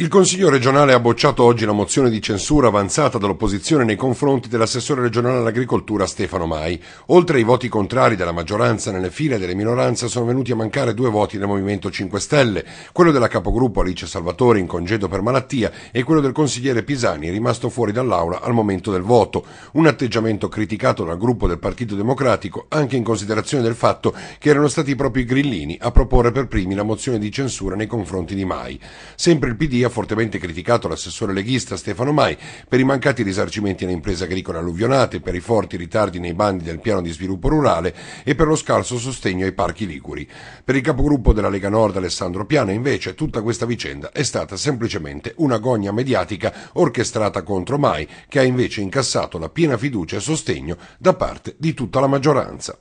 Il Consiglio regionale ha bocciato oggi la mozione di censura avanzata dall'opposizione nei confronti dell'assessore regionale all'agricoltura Stefano Mai. Oltre ai voti contrari della maggioranza nelle file delle minoranze sono venuti a mancare due voti del Movimento 5 Stelle, quello della capogruppo Alice Salvatore in congedo per malattia e quello del consigliere Pisani rimasto fuori dall'aula al momento del voto. Un atteggiamento criticato dal gruppo del Partito Democratico anche in considerazione del fatto che erano stati proprio i grillini a proporre per primi la mozione di censura nei confronti di Mai. Sempre il PD ha fortemente criticato l'assessore leghista Stefano Mai per i mancati risarcimenti alle imprese agricole alluvionate, per i forti ritardi nei bandi del piano di sviluppo rurale e per lo scarso sostegno ai parchi liguri. Per il capogruppo della Lega Nord Alessandro Piana, invece, tutta questa vicenda è stata semplicemente una gogna mediatica orchestrata contro Mai, che ha invece incassato la piena fiducia e sostegno da parte di tutta la maggioranza.